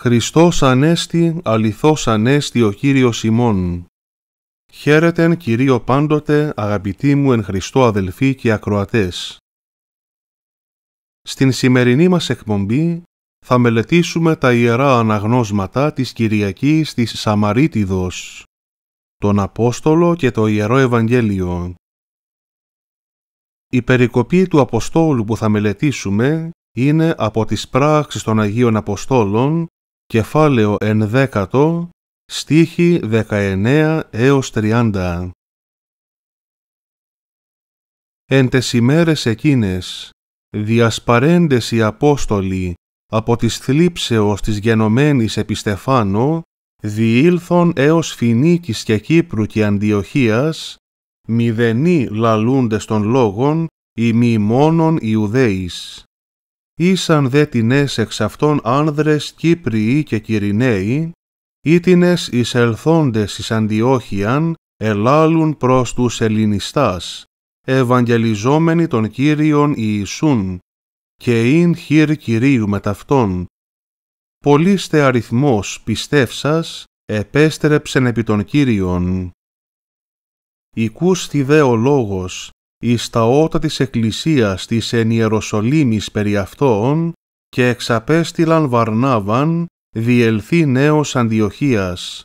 Χριστός Ανέστη, αληθώς Ανέστη ο Κύριος ημών. Χαίρετεν Κυρίο πάντοτε, αγαπητοί μου εν Χριστώ αδελφοί και ακροατές. Στην σημερινή μας εκπομπή θα μελετήσουμε τα Ιερά Αναγνώσματα της Κυριακής της Σαμαρίτιδος, τον Απόστολο και το Ιερό Ευαγγέλιο. Η περικοπή του Αποστόλου που θα μελετήσουμε είναι από τις πράξεις των Αγίων Αποστόλων κεφάλαιο ενδέκατο, στίχη 19 έως 30. Εν τες ημέρες εκείνες, διασπαρέντες οι Απόστολοι από της θλίψεως της γενομένης επιστεφάνω, διήλθον έως Φινίκης και Κύπρου και Αντιοχίας, μηδενή λαλούντες των λόγων, ημί μόνον Ιουδαίης ήσαν δε τινές εξ αυτών άνδρες Κύπριοι και Κυριναίοι, ήτινες εισελθόντες εις Αντιόχιαν, ελάλουν προς τους Ελληνιστάς, ευαγγελιζόμενοι των Κύριων Ιησούν, και ειν χείρ Κυρίου με ταυτόν. Πολύστε αριθμός πιστεύσας, επέστρεψεν επί τον Κύριων. Οικούστη δε ο λόγος, εις τα ότα της εκκλησίας της εν Ιεροσολύμης περί αυτών και εξαπέστηλαν Βαρνάβαν διελθεί νέος Αντιοχίας,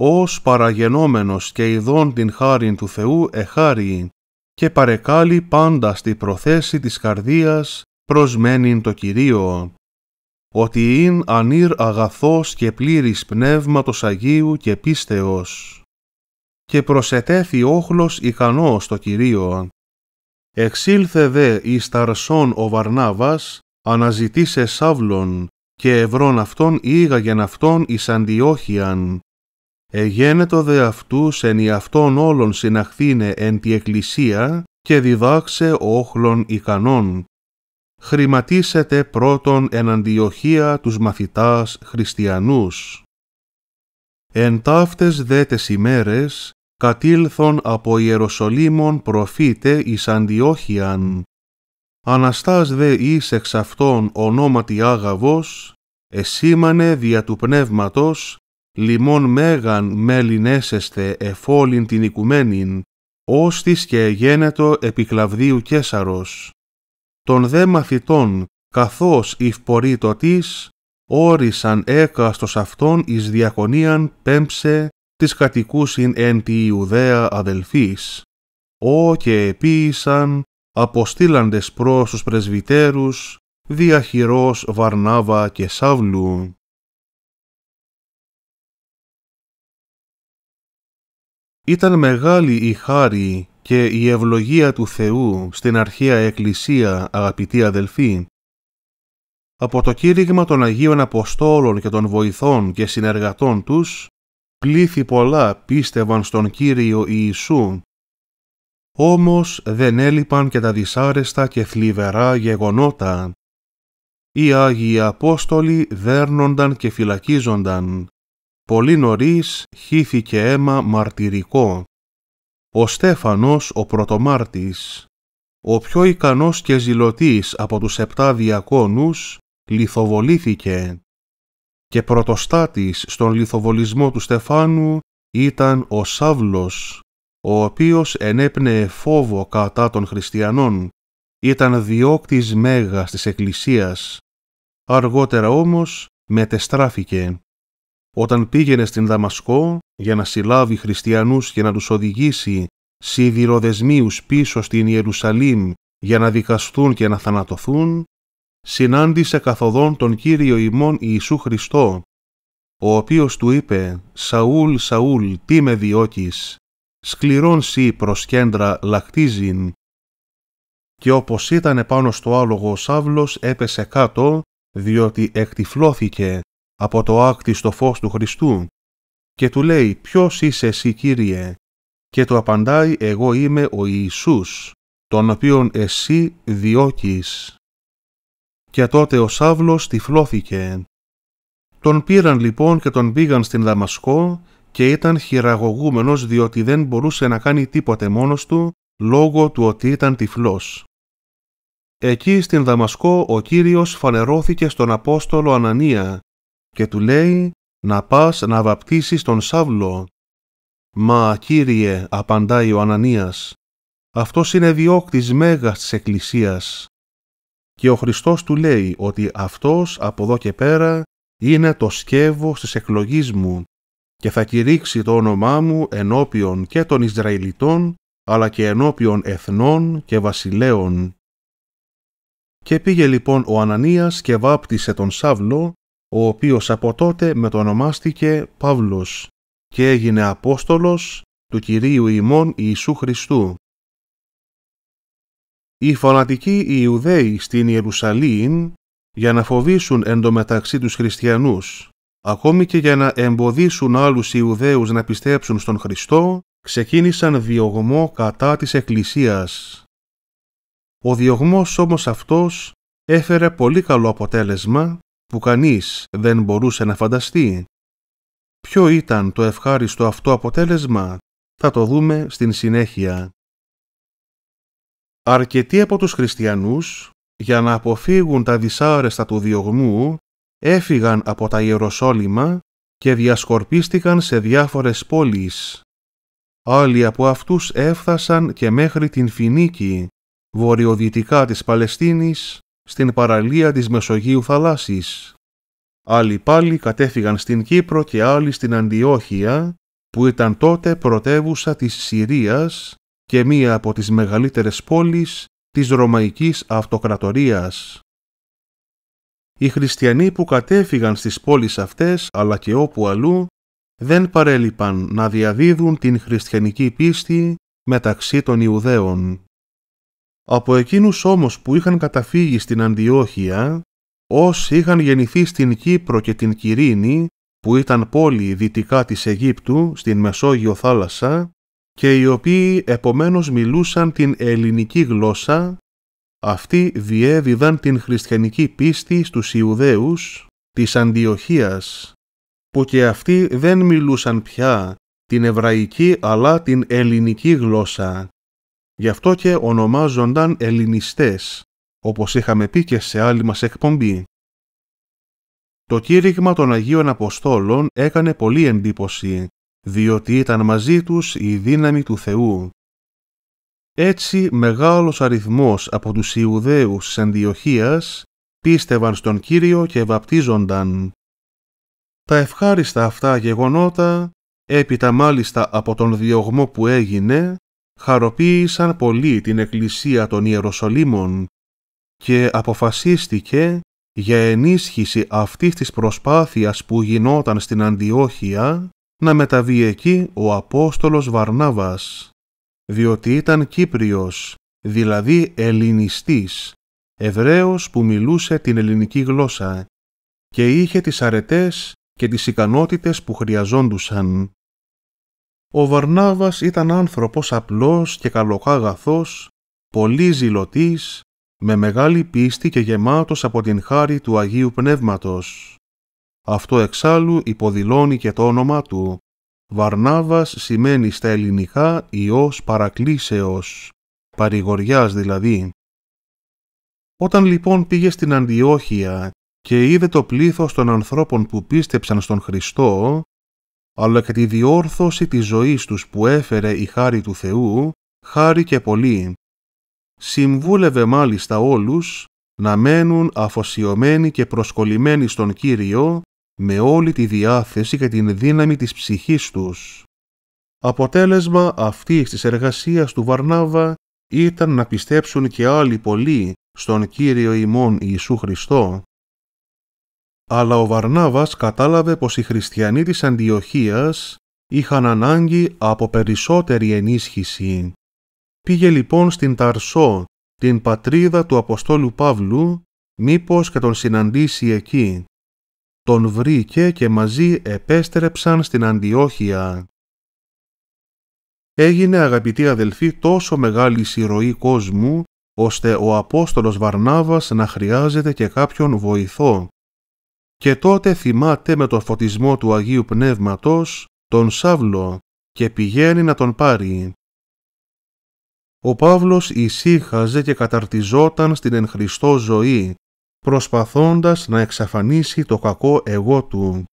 ως παραγενόμενος και ειδών την χάριν του Θεού εχάρι και παρεκάλει πάντα στη προθέση της καρδίας προσμένην το Κυρίο, ότι ειν ανήρ αγαθός και πλήρης πνεύματος Αγίου και πίστεως και προσετέθη όχλος ικανός το Κυρίο, Εξήλθε δε αυτού σταρσόν ο Βαρνάβας, αναζητήσε σάβλων και ευρών αυτών ήγαγεν αυτών εις αντιόχιαν. Εγένετο δε αυτούς εν αυτών όλων συναχθήνε εν τη εκκλησία και διδάξε όχλων ικανών. Χρηματίσετε πρώτον εν αντιοχία τους μαθητάς χριστιανούς. Εν ταύτες δε ημέρες κατήλθον από Ιεροσολύμων προφήτε εις Αντιόχιαν. Αναστάς δε εις εξ αυτών ονόματι Άγαβος, εσήμανε δια του πνεύματος, λιμών μέγαν μέλινέσεστε εφόλην την οικουμένην, όστις και εγένετο επικλαβδίου Κέσαρος. Τον δε μαθητών, καθώς το της, όρισαν έκαστος αυτόν εις διακονίαν πέμψε της κατοικούσιν εν τη Ιουδαία αδελφής, ο και επίησαν αποστήλαντες προς τους πρεσβυτέρους διαχειρός Βαρνάβα και Σάβλου. Ήταν μεγάλη η χάρη και η ευλογία του Θεού στην αρχαία Εκκλησία, αγαπητοί αδελφοί. Από το κήρυγμα των Αγίων Αποστόλων και των βοηθών και συνεργατών τους, Πλήθη πολλά πίστευαν στον Κύριο Ιησού, όμως δεν έλειπαν και τα δυσάρεστα και θλιβερά γεγονότα. Οι Άγιοι Απόστολοι δέρνονταν και φυλακίζονταν. Πολύ νωρίς χύθηκε αίμα μαρτυρικό. Ο Στέφανος ο πρωτομάρτης, ο πιο ικανός και ζηλωτής από τους επτά διακόνους, λιθοβολήθηκε και πρωτοστάτης στον λιθοβολισμό του Στεφάνου ήταν ο Σάβλος, ο οποίος ενέπνεε φόβο κατά των χριστιανών, ήταν διώκτης μέγας της Εκκλησίας. Αργότερα όμως μετεστράφηκε. Όταν πήγαινε στην Δαμασκό για να συλλάβει χριστιανούς και να τους οδηγήσει σιδηροδεσμίους πίσω στην Ιερουσαλήμ για να δικαστούν και να θανατωθούν, συνάντησε καθοδόν τον Κύριο ημών Ιησού Χριστό, ο οποίος του είπε «Σαούλ, Σαούλ, τι με διώκεις, σκληρών σύ κέντρα λαχτίζειν. Και όπως ήταν επάνω στο άλογο ο Σάβλος έπεσε κάτω, διότι εκτυφλώθηκε από το άκτιστο στο φως του Χριστού και του λέει «Ποιος είσαι εσύ Κύριε» και του απαντάει «Εγώ είμαι ο Ιησούς, τον οποίον εσύ διώκεις» και τότε ο Σάβλος τυφλώθηκε. Τον πήραν λοιπόν και τον πήγαν στην Δαμασκό και ήταν χειραγωγούμενος διότι δεν μπορούσε να κάνει τίποτε μόνος του λόγω του ότι ήταν τυφλός. Εκεί στην Δαμασκό ο Κύριος φανερώθηκε στον Απόστολο Ανανία και του λέει «Να πας να βαπτίσεις τον Σάβλο». «Μα, Κύριε», απαντάει ο Ανανίας, «αυτός είναι διώκτης μέγας της Εκκλησίας και ο Χριστός του λέει ότι αυτός από εδώ και πέρα είναι το σκεύος της εκλογής μου και θα κηρύξει το όνομά μου ενώπιον και των Ισραηλιτών αλλά και ενώπιον εθνών και βασιλέων. Και πήγε λοιπόν ο Ανανίας και βάπτισε τον Σάβλο, ο οποίος από τότε μετονομάστηκε Παύλος και έγινε Απόστολος του Κυρίου ημών Ιησού Χριστού οι φανατικοί Ιουδαίοι στην Ιερουσαλήμ για να φοβήσουν εντωμεταξύ τους χριστιανούς, ακόμη και για να εμποδίσουν άλλους Ιουδαίους να πιστέψουν στον Χριστό, ξεκίνησαν διωγμό κατά της Εκκλησίας. Ο διωγμός όμως αυτός έφερε πολύ καλό αποτέλεσμα που κανείς δεν μπορούσε να φανταστεί. Ποιο ήταν το ευχάριστο αυτό αποτέλεσμα, θα το δούμε στην συνέχεια. Αρκετοί από τους χριστιανούς, για να αποφύγουν τα δυσάρεστα του διωγμού, έφυγαν από τα Ιεροσόλυμα και διασκορπίστηκαν σε διάφορες πόλεις. Άλλοι από αυτούς έφτασαν και μέχρι την Φινίκη, βορειοδυτικά της Παλαιστίνης, στην παραλία της Μεσογείου θαλάσσης. Άλλοι πάλι κατέφυγαν στην Κύπρο και άλλοι στην Αντιόχεια, που ήταν τότε πρωτεύουσα της Συρίας και μία από τις μεγαλύτερες πόλεις της Ρωμαϊκής Αυτοκρατορίας. Οι χριστιανοί που κατέφυγαν στις πόλεις αυτές αλλά και όπου αλλού δεν παρέλειπαν να διαδίδουν την χριστιανική πίστη μεταξύ των Ιουδαίων. Από εκείνους όμως που είχαν καταφύγει στην Αντιόχεια, όσοι είχαν γεννηθεί στην Κύπρο και την Κυρίνη, που ήταν πόλη δυτικά της Αιγύπτου, στην Μεσόγειο θάλασσα, και οι οποίοι επομένως μιλούσαν την ελληνική γλώσσα, αυτοί διέδιδαν την χριστιανική πίστη στους Ιουδαίους της Αντιοχίας, που και αυτοί δεν μιλούσαν πια την εβραϊκή αλλά την ελληνική γλώσσα. Γι' αυτό και ονομάζονταν ελληνιστές, όπως είχαμε πει και σε άλλη μας εκπομπή. Το κήρυγμα των Αγίων Αποστόλων έκανε πολύ εντύπωση διότι ήταν μαζί τους η δύναμη του Θεού. Έτσι μεγάλος αριθμός από τους Ιουδαίους της Αντιοχίας πίστευαν στον Κύριο και βαπτίζονταν. Τα ευχάριστα αυτά γεγονότα, έπειτα μάλιστα από τον διωγμό που έγινε, χαροποίησαν πολύ την Εκκλησία των Ιεροσολύμων και αποφασίστηκε για ενίσχυση αυτής της προσπάθειας που γινόταν στην Αντιόχεια να μεταβεί εκεί ο Απόστολος Βαρνάβας, διότι ήταν Κύπριος, δηλαδή Ελληνιστής, Εβραίος που μιλούσε την ελληνική γλώσσα και είχε τις αρετές και τις ικανότητες που χρειαζόντουσαν. Ο Βαρνάβας ήταν άνθρωπος απλός και καλοκάγαθος, πολύ ζηλωτής, με μεγάλη πίστη και γεμάτος από την χάρη του Αγίου Πνεύματος. Αυτό εξάλλου υποδηλώνει και το όνομα του. Βαρνάβας σημαίνει στα ελληνικά Υιός Παρακλήσεως, παρηγοριάς δηλαδή. Όταν λοιπόν πήγε στην Αντιόχεια και είδε το πλήθος των ανθρώπων που πίστεψαν στον Χριστό, αλλά και τη διόρθωση της ζωής τους που έφερε η χάρη του Θεού, χάρη και πολύ. Συμβούλευε μάλιστα όλους να μένουν αφοσιωμένοι και προσκολλημένοι στον Κύριο με όλη τη διάθεση και την δύναμη της ψυχής τους. Αποτέλεσμα αυτής της εργασίας του Βαρνάβα ήταν να πιστέψουν και άλλοι πολλοί στον Κύριο ημών Ιησού Χριστό. Αλλά ο Βαρνάβας κατάλαβε πως οι χριστιανοί της Αντιοχίας είχαν ανάγκη από περισσότερη ενίσχυση. Πήγε λοιπόν στην Ταρσό, την πατρίδα του Αποστόλου Παύλου, μήπως και τον συναντήσει εκεί τον βρήκε και μαζί επέστρεψαν στην Αντιόχεια. Έγινε αγαπητοί αδελφοί τόσο μεγάλη συρροή κόσμου, ώστε ο Απόστολος Βαρνάβας να χρειάζεται και κάποιον βοηθό. Και τότε θυμάται με το φωτισμό του Αγίου Πνεύματος τον Σάβλο και πηγαίνει να τον πάρει. Ο Παύλος ησύχαζε και καταρτιζόταν στην εν Χριστώ ζωή προσπαθώντας να εξαφανίσει το κακό εγώ του.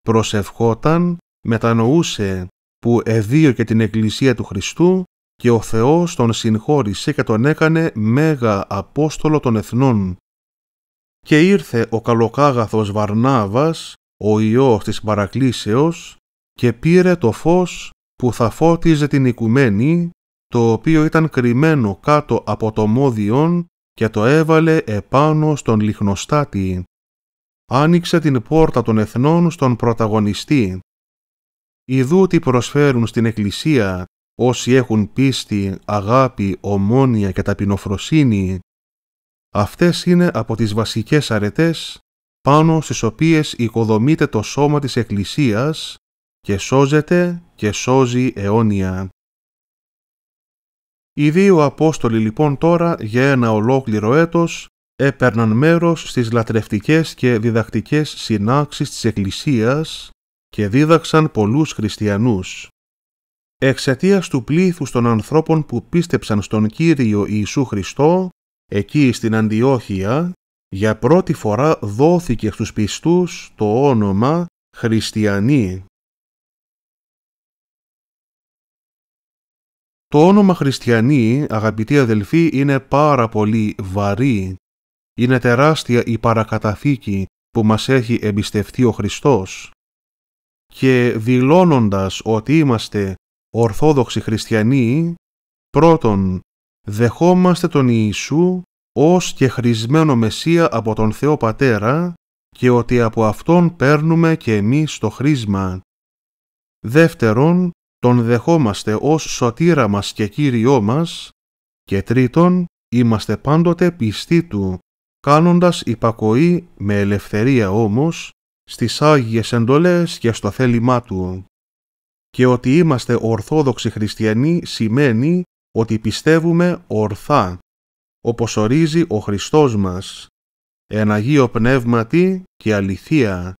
Προσευχόταν, μετανοούσε που εδίωκε την Εκκλησία του Χριστού και ο Θεός τον συγχώρησε και τον έκανε μέγα Απόστολο των Εθνών. Και ήρθε ο καλοκάγαθος Βαρνάβας, ο Υιός της Παρακλήσεως, και πήρε το φως που θα φώτιζε την οικουμένη, το οποίο ήταν κρυμμένο κάτω από το μόδιον και το έβαλε επάνω στον λιχνοστάτη. Άνοιξε την πόρτα των εθνών στον πρωταγωνιστή. Ιδού τι προσφέρουν στην Εκκλησία όσοι έχουν πίστη, αγάπη, ομόνια και ταπεινοφροσύνη. Αυτές είναι από τις βασικές αρετές πάνω στις οποίες οικοδομείται το σώμα της Εκκλησίας και σώζεται και σώζει αιώνια. Οι δύο Απόστολοι λοιπόν τώρα για ένα ολόκληρο έτος έπαιρναν μέρος στις λατρευτικές και διδακτικές συνάξεις της Εκκλησίας και δίδαξαν πολλούς χριστιανούς. Εξαιτίας του πλήθους των ανθρώπων που πίστεψαν στον Κύριο Ιησού Χριστό, εκεί στην Αντιόχεια, για πρώτη φορά δόθηκε στους πιστούς το όνομα «Χριστιανοί». Το όνομα χριστιανοί, αγαπητοί αδελφοί, είναι πάρα πολύ βαρύ. Είναι τεράστια η παρακαταθήκη που μας έχει εμπιστευτεί ο Χριστός. Και δηλώνοντας ότι είμαστε ορθόδοξοι χριστιανοί, πρώτον, δεχόμαστε τον Ιησού ως και χρησμένο Μεσσία από τον Θεό Πατέρα και ότι από Αυτόν παίρνουμε και εμείς το χρήσμα. Δεύτερον, τον δεχόμαστε ως σωτήρα μας και Κύριό μας και τρίτον, είμαστε πάντοτε πιστοί Του, κάνοντας υπακοή με ελευθερία όμως στις Άγιες εντολές και στο θέλημά Του. Και ότι είμαστε Ορθόδοξοι Χριστιανοί σημαίνει ότι πιστεύουμε ορθά, όπως ορίζει ο Χριστός μας, εν Πνεύματι και αληθεία,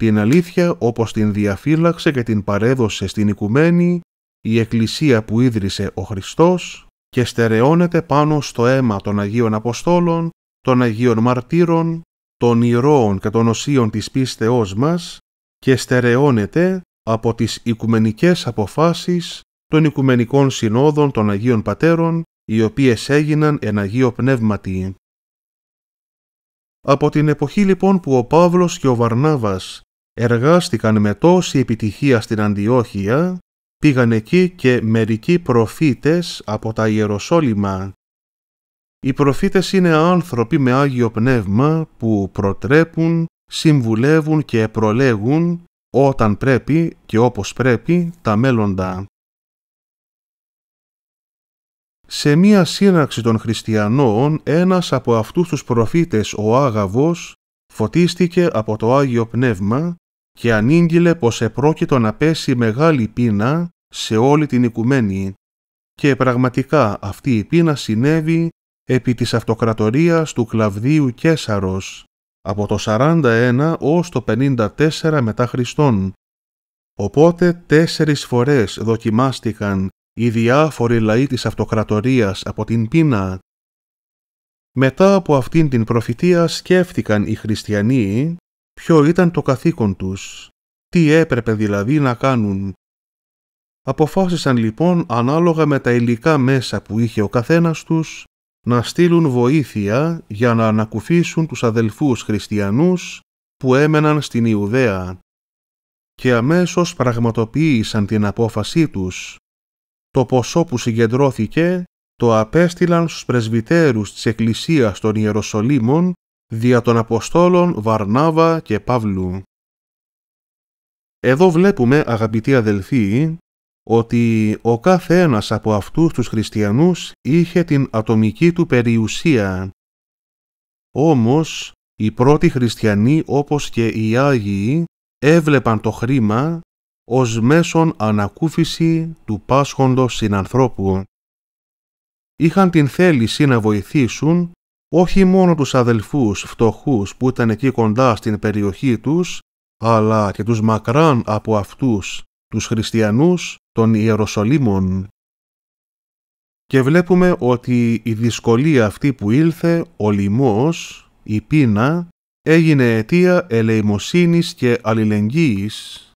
την αλήθεια όπως την διαφύλαξε και την παρέδωσε στην οικουμένη η εκκλησία που ίδρυσε ο Χριστός και στερεώνεται πάνω στο αίμα των Αγίων Αποστόλων, των Αγίων Μαρτύρων, των Ηρώων και των Οσίων της πίστεώς μας και στερεώνεται από τις οικουμενικές αποφάσεις των Οικουμενικών Συνόδων των Αγίων Πατέρων, οι οποίες έγιναν εν Αγίο Πνεύματι. Από την εποχή λοιπόν που ο Παύλος και ο Βαρνάβας εργάστηκαν με τόση επιτυχία στην Αντιόχεια, πήγαν εκεί και μερικοί προφήτες από τα Ιεροσόλυμα. Οι προφήτες είναι άνθρωποι με Άγιο Πνεύμα που προτρέπουν, συμβουλεύουν και προλέγουν όταν πρέπει και όπως πρέπει τα μέλλοντα. Σε μία σύναξη των χριστιανών, ένας από αυτούς τους προφήτες, ο Άγαβος, φωτίστηκε από το Άγιο Πνεύμα και ανήγγειλε πως επρόκειτο να πέσει μεγάλη πείνα σε όλη την οικουμένη και πραγματικά αυτή η πείνα συνέβη επί της αυτοκρατορίας του Κλαβδίου Κέσαρος από το 41 ως το 54 μετά Χριστόν. Οπότε τέσσερις φορές δοκιμάστηκαν οι διάφοροι λαοί της αυτοκρατορίας από την πείνα. Μετά από αυτήν την προφητεία σκέφτηκαν οι χριστιανοί ποιο ήταν το καθήκον τους, τι έπρεπε δηλαδή να κάνουν. Αποφάσισαν λοιπόν ανάλογα με τα υλικά μέσα που είχε ο καθένας τους να στείλουν βοήθεια για να ανακουφίσουν τους αδελφούς χριστιανούς που έμεναν στην Ιουδαία και αμέσως πραγματοποίησαν την απόφασή τους. Το ποσό που συγκεντρώθηκε το απέστειλαν στους πρεσβυτέρους της Εκκλησίας των Ιεροσολύμων δια των Αποστόλων Βαρνάβα και Παύλου. Εδώ βλέπουμε, αγαπητοί αδελφοί, ότι ο κάθε ένας από αυτούς τους χριστιανούς είχε την ατομική του περιουσία. Όμως, οι πρώτοι χριστιανοί όπως και οι Άγιοι έβλεπαν το χρήμα ως μέσον ανακούφιση του πάσχοντος συνανθρώπου. Είχαν την θέληση να βοηθήσουν όχι μόνο τους αδελφούς φτωχούς που ήταν εκεί κοντά στην περιοχή τους, αλλά και τους μακράν από αυτούς τους χριστιανούς των Ιεροσολύμων. Και βλέπουμε ότι η δυσκολία αυτή που ήλθε, ο λοιμός, η πείνα, έγινε αιτία ελεημοσύνης και αλληλεγγύης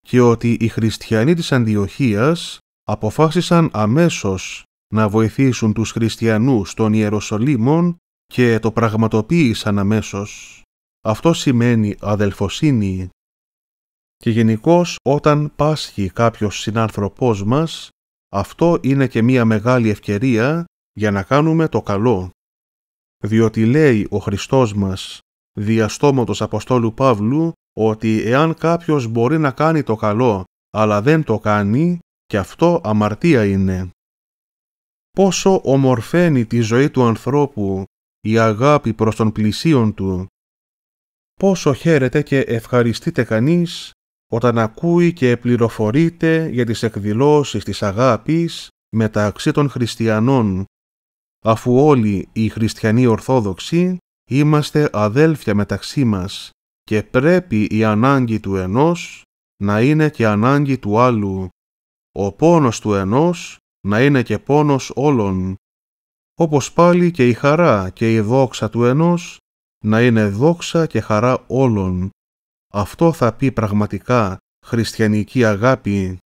και ότι οι χριστιανοί της Αντιοχίας αποφάσισαν αμέσως να βοηθήσουν τους χριστιανούς των Ιεροσολύμων και το πραγματοποίησαν αμέσως. Αυτό σημαίνει αδελφοσύνη. Και γενικώς όταν πάσχει κάποιος συνάνθρωπός μας, αυτό είναι και μία μεγάλη ευκαιρία για να κάνουμε το καλό. Διότι λέει ο Χριστός μας, διαστόματος Αποστόλου Παύλου, ότι εάν κάποιος μπορεί να κάνει το καλό, αλλά δεν το κάνει, και αυτό αμαρτία είναι πόσο ομορφαίνει τη ζωή του ανθρώπου η αγάπη προς τον πλησίον του, πόσο χαίρεται και ευχαριστείται κανείς όταν ακούει και πληροφορείται για τις εκδηλώσεις της αγάπης μεταξύ των χριστιανών, αφού όλοι οι χριστιανοί ορθόδοξοι είμαστε αδέλφια μεταξύ μας και πρέπει η ανάγκη του ενός να είναι και ανάγκη του άλλου, ο πόνος του ενός να είναι και πόνος όλων, όπως πάλι και η χαρά και η δόξα του ενός να είναι δόξα και χαρά όλων. Αυτό θα πει πραγματικά χριστιανική αγάπη.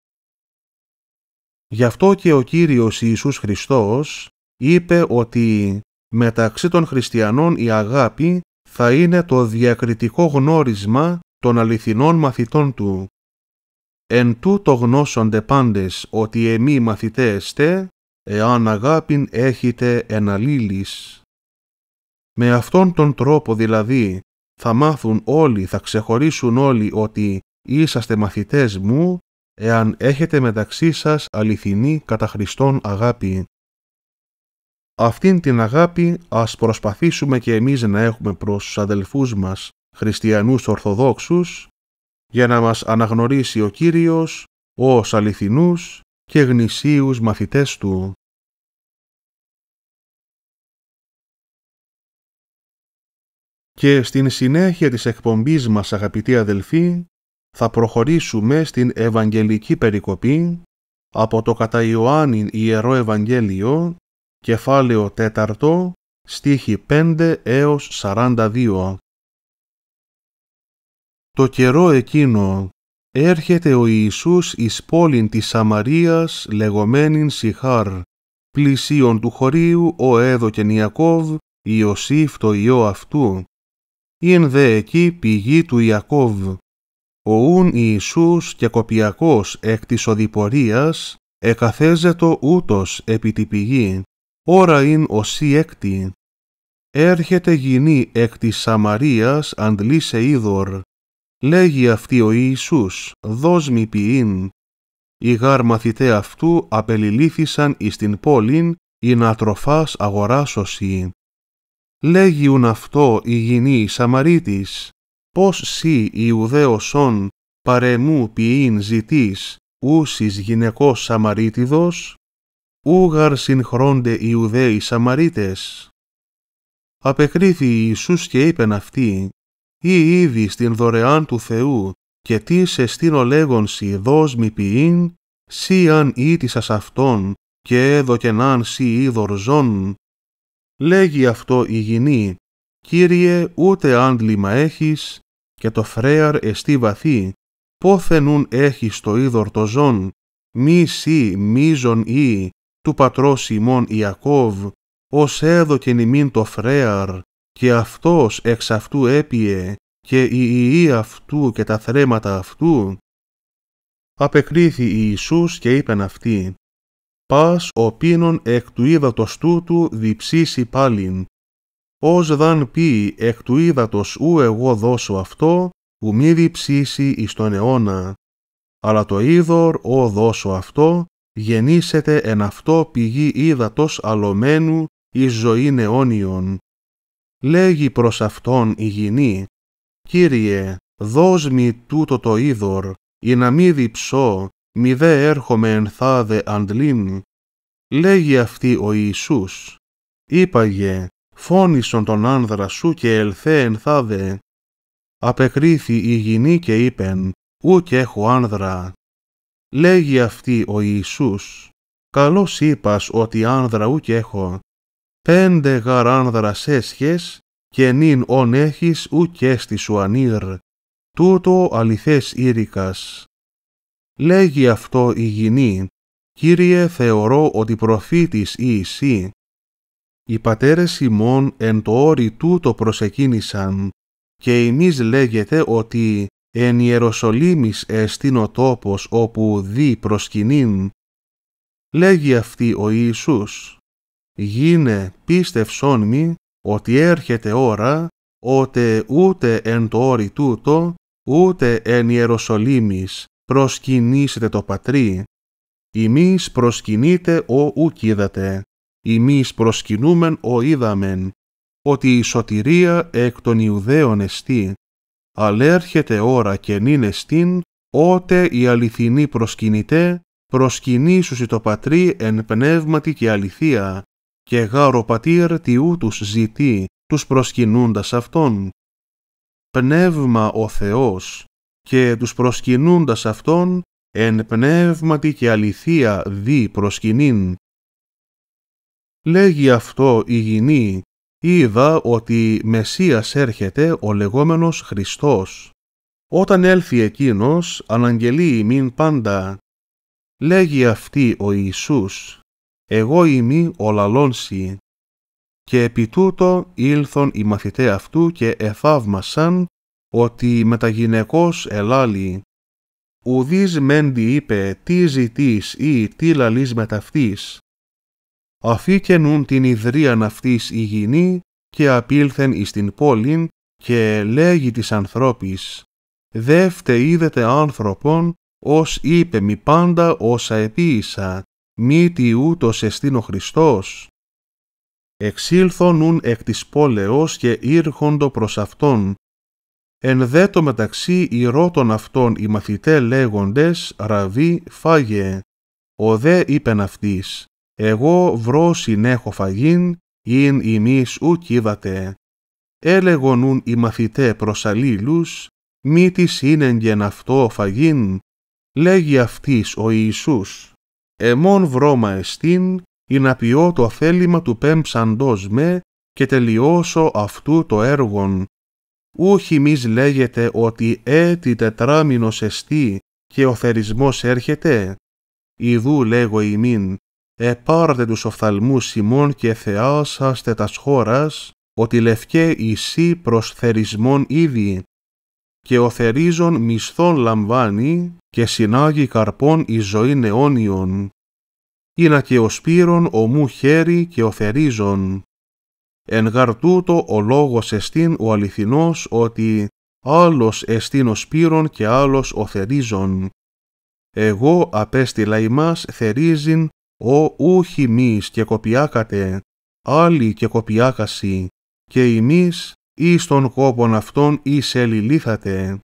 Γι' αυτό και ο Κύριος Ιησούς Χριστός είπε ότι μεταξύ των χριστιανών η αγάπη θα είναι το διακριτικό γνώρισμα των αληθινών μαθητών του. Εν τούτο γνώσονται πάντες ότι εμεί μαθητές εάν αγάπην έχετε εναλλήλεις. Με αυτόν τον τρόπο δηλαδή θα μάθουν όλοι, θα ξεχωρίσουν όλοι ότι είσαστε μαθητές μου, εάν έχετε μεταξύ σας αληθινή κατά Χριστόν αγάπη. Αυτήν την αγάπη ας προσπαθήσουμε και εμείς να έχουμε προς τους αδελφούς μας, χριστιανούς Ορθοδόξους, για να μας αναγνωρίσει ο Κύριος ως αληθινούς και γνησίους μαθητές Του. Και στην συνέχεια της εκπομπής μας, αγαπητοί αδελφοί, θα προχωρήσουμε στην Ευαγγελική Περικοπή από το κατά Ιωάννη Ιερό Ευαγγέλιο, κεφάλαιο 4, στίχη 5 έως 42. Το καιρό εκείνο έρχεται ο Ιησούς εις πόλην της Σαμαρίας λεγόμενην Σιχάρ, πλησίον του χωρίου ο Έδο και Ιακώβ, Ιωσήφ το Υιό αυτού. Ήν δε εκεί πηγή του Ιακώβ. Ο ούν Ιησούς και κοπιακός εκ της οδηπορίας, εκαθέζετο ούτος επί τη πηγή, ώρα ειν ο έκτη. Έρχεται γινή εκ της Σαμαρίας αντλήσε είδωρ, λέγει αυτή ο Ιησούς, μη ποιήν. Οι γάρ μαθητέ αυτού απεληλήθησαν εις την πόλην, η να τροφάς Λέγει ουν αυτό η γηνή Σαμαρίτης, πως σύ όν παρεμού ποιήν ζητής ούσις γυναικός Σαμαρίτιδος, ούγαρ συγχρόνται Ιουδαίοι Σαμαρίτες. Απεκρίθη Ιησούς και είπεν αυτοί ή ήδη στην δωρεάν του Θεού, και τι σε σι δός μη ποιήν, σι αν ήτησας αυτόν, και αν σι είδωρ ζών. Λέγει αυτό η γηνή, «Κύριε, ούτε άντλημα έχεις, και το φρέαρ εστί βαθύ, πόθενουν έχεις το είδωρ το ζών, μη σι μίζον ή, του πατρός ημών Ιακώβ, ως έδωκεν ημίν το φρέαρ, και αυτός εξ αυτού έπιε και η ιή αυτού και τα θρέματα αυτού. Απεκρίθη Ιησούς και είπεν αυτή, «Πας ο πίνων εκ του ύδατος τούτου διψήσει πάλιν, ως δαν πει εκ του ύδατος ου εγώ δώσω αυτό, ου μη διψήσει εις τον αιώνα. Αλλά το είδωρ ο δώσω αυτό, γεννήσεται εν αυτό πηγή ύδατος αλωμένου εις ζωήν αιώνιον λέγει προς αυτόν η γηνή «Κύριε, δώσ' τούτο το είδωρ, ή να μη διψώ, μη δε έρχομαι εν θάδε αντλήν». Λέγει αυτή ο Ιησούς «Είπαγε, φώνησον τον άνδρα σου και ελθέ εν θάδε». Απεκρίθη η γηνή και είπεν «Ούκ έχω άνδρα». Λέγει αυτή ο Ιησούς «Καλός είπας ότι άνδρα ούκ έχω, πέντε γαράνδρα σέσχες και νυν ον έχεις ουκέστη σου ανήρ, τούτο αληθές ήρικας. Λέγει αυτό η γηνή, Κύριε θεωρώ ότι προφήτης ή εσύ. Οι πατέρες ημών εν το όρι τούτο προσεκίνησαν, και εμείς λέγεται ότι εν Ιεροσολύμης εστίν ο τόπος όπου δι προσκυνήν. Λέγει αυτή ο Ιησούς γίνε πίστευσόν μη ότι έρχεται ώρα, ὁτε ούτε εν το όρι τούτο, ούτε εν Ιεροσολύμης προσκυνήσετε το πατρί, ημείς προσκυνείτε ο ουκ είδατε, ημείς προσκυνούμεν ο είδαμεν, ότι η σωτηρία εκ των Ιουδαίων εστί, έρχεται ώρα και είναι εστίν, ότε η αληθινή προσκυνητέ, προσκυνήσουσι το πατρί εν πνεύματι και αληθεία, και πατήρ τιού τους ζητεί, τους προσκυνούντας Αυτόν. Πνεύμα ο Θεός και τους προσκυνούντας Αυτόν εν πνεύματι και αληθεία δι προσκυνήν. Λέγει αυτό η γηνή, είδα ότι Μεσσίας έρχεται ο λεγόμενος Χριστός. Όταν έλθει εκείνος, αναγγελεί μην πάντα. Λέγει αυτή ο Ιησούς, εγώ ημί ο λαλόν Και επί τούτο ήλθον οι μαθητέ αυτού και εφαύμασαν ότι μεταγυναικός ελάλη. Ουδής μέντι είπε τι ζητείς ή τι λαλείς μεταυτής. Αφήκενουν την ιδρίαν αυτής η γηνή και απήλθεν εις την πόλη και λέγει της ανθρώπης δέυτε είδετε άνθρωπον, ως είπε μη πάντα όσα επίησα, μη τι ούτως εστίν ο Χριστός. Εξήλθον ουν εκ της πόλεως και ήρχοντο προς αυτόν. Εν δε το μεταξύ ηρώτων αυτών οι μαθητέ λέγοντες «Ραβή φάγε». Ο δε είπεν αυτής «Εγώ βρω συνέχω φαγήν, ειν ημείς ουκ είδατε». Έλεγον ουν οι μαθητέ προς αλλήλους «Μη της είναι αυτό φαγήν». Λέγει αυτής ο Ιησούς «Εμών βρώμα εστίν, ή να ποιώ το θέλημα του πέμψαντός με και τελειώσω αυτού το έργον. Ούχι μης λέγεται ότι έτη ε τετράμινος εστί και ο θερισμός έρχεται. Ιδού λέγω ημίν, επάρτε τους οφθαλμούς ημών και θεάσαστε τας χώρας, ότι λευκέ εισή προς θερισμόν ήδη, και θερίζων μισθών λαμβάνει και συνάγει καρπών η ζωή νεώνιων, είναι και ο σπύρον μου χέρι και θερίζων. Εν γαρ τούτο ο λόγος εστίν ο αληθινός ότι άλλος εστίν ο σπύρον και άλλος θερίζων. Εγώ απέστειλα ημάς θερίζειν ο ούχι και κοπιάκατε, άλλοι και κοπιάκασι, και ημείς ή στον κόπον αυτόν εις ελιλήθατε.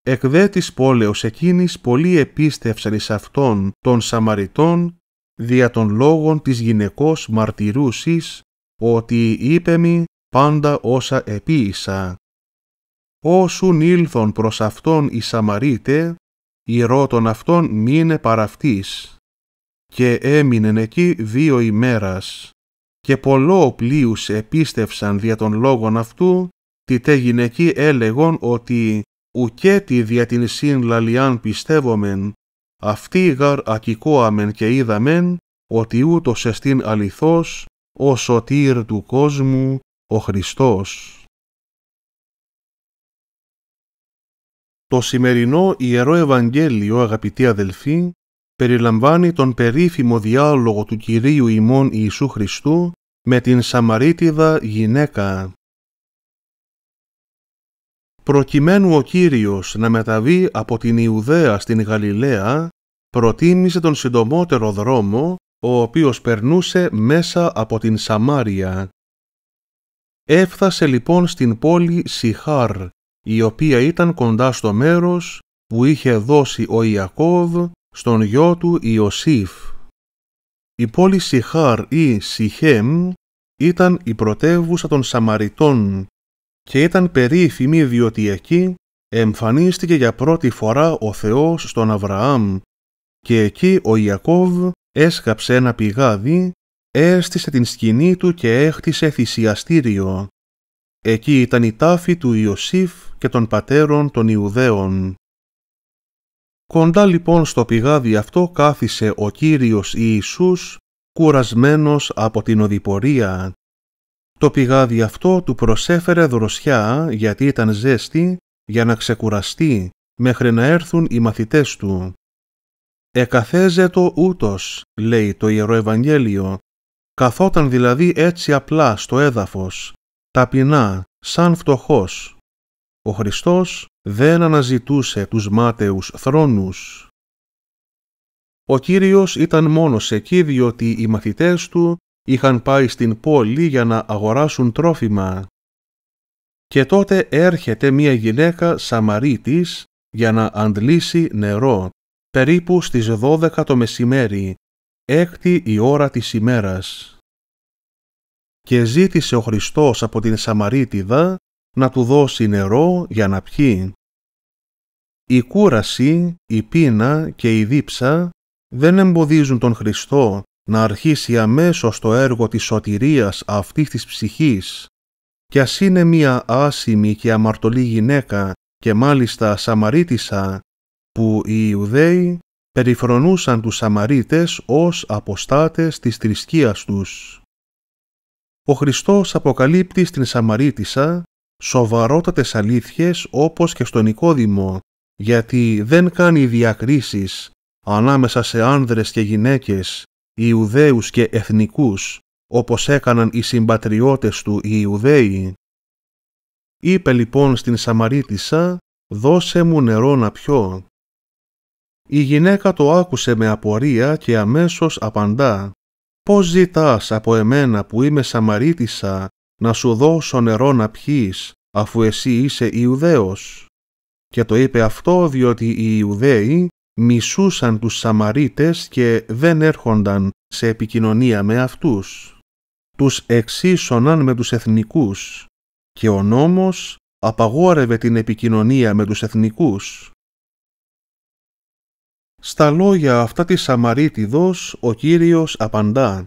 Εκ δε της πόλεως εκείνης πολλοί επίστευσαν εις αυτόν των Σαμαριτών δια των λόγων της γυναικός μαρτυρούσης ότι είπε μη πάντα όσα επίησα. Όσουν ήλθον προς αυτόν οι Σαμαρίτε, η ρότων αυτών μήνε παραυτής και έμεινε εκεί δύο ημέρας και πολλό πλοίους επίστευσαν δια των λόγων αυτού, τι τε γυναικοί έλεγον ότι ουκέτη δια την συν πιστεύομεν, αυτοί γαρ ακικόαμεν και είδαμεν, ότι ούτως εστίν αληθώς, ο σωτήρ του κόσμου, ο Χριστός. Το σημερινό Ιερό Ευαγγέλιο, αγαπητοί αδελφοί, περιλαμβάνει τον περίφημο διάλογο του Κυρίου ημών Ιησού Χριστού με την Σαμαρίτιδα γυναίκα. Προκειμένου ο Κύριος να μεταβεί από την Ιουδαία στην Γαλιλαία, προτίμησε τον συντομότερο δρόμο, ο οποίος περνούσε μέσα από την Σαμάρια. Έφτασε λοιπόν στην πόλη Σιχάρ, η οποία ήταν κοντά στο μέρος που είχε δώσει ο Ιακώβ στον γιο του Ιωσήφ. Η πόλη Σιχάρ ή Σιχέμ ήταν η πρωτεύουσα των Σαμαριτών και ήταν περίφημη διότι εκεί εμφανίστηκε για πρώτη φορά ο Θεός στον Αβραάμ και εκεί ο Ιακώβ έσκαψε ένα πηγάδι, έστησε την σκηνή του και έχτισε θυσιαστήριο. Εκεί ήταν η τάφη του Ιωσήφ και των πατέρων των Ιουδαίων. Κοντά λοιπόν στο πηγάδι αυτό κάθισε ο Κύριος Ιησούς, κουρασμένος από την οδηπορία. Το πηγάδι αυτό του προσέφερε δροσιά γιατί ήταν ζέστη για να ξεκουραστεί μέχρι να έρθουν οι μαθητές του. «Εκαθέζετο ούτως», λέει το Ιερό Ευαγγέλιο, καθόταν δηλαδή έτσι απλά στο έδαφος, ταπεινά, σαν φτωχός. Ο Χριστός δεν αναζητούσε τους μάταιους θρόνους. Ο Κύριος ήταν μόνος εκεί διότι οι μαθητές του είχαν πάει στην πόλη για να αγοράσουν τρόφιμα. Και τότε έρχεται μία γυναίκα Σαμαρίτης για να αντλήσει νερό, περίπου στις 12 το μεσημέρι, έκτη η ώρα της ημέρας. Και ζήτησε ο Χριστός από την Σαμαρίτιδα να του δώσει νερό για να πιει. Η κούραση, η πείνα και η δίψα δεν εμποδίζουν τον Χριστό να αρχίσει αμέσως το έργο της σωτηρίας αυτής της ψυχής κι ας είναι μία άσημη και αμαρτωλή γυναίκα και μάλιστα Σαμαρίτισα, που οι Ιουδαίοι περιφρονούσαν τους Σαμαρίτες ως αποστάτες της θρησκείας τους. Ο Χριστός αποκαλύπτει στην Σαμαρίτισα σοβαρότατες αλήθειες όπως και στον οικόδημο, γιατί δεν κάνει διακρίσεις ανάμεσα σε άνδρες και γυναίκες, Ιουδαίους και εθνικούς, όπως έκαναν οι συμπατριώτες του οι Ιουδαίοι. Είπε λοιπόν στην Σαμαρίτισα, «Δώσε μου νερό να πιω». Η γυναίκα το άκουσε με απορία και αμέσως απαντά «Πώς ζητάς από εμένα που είμαι Σαμαρίτισσα να σου δώσω νερό να πιείς, αφού εσύ είσαι Ιουδαίος». Και το είπε αυτό διότι οι Ιουδαίοι μισούσαν τους Σαμαρίτες και δεν έρχονταν σε επικοινωνία με αυτούς. Τους εξίσωναν με τους εθνικούς και ο νόμος απαγόρευε την επικοινωνία με τους εθνικούς. Στα λόγια αυτά της Σαμαρίτιδος ο Κύριος απαντά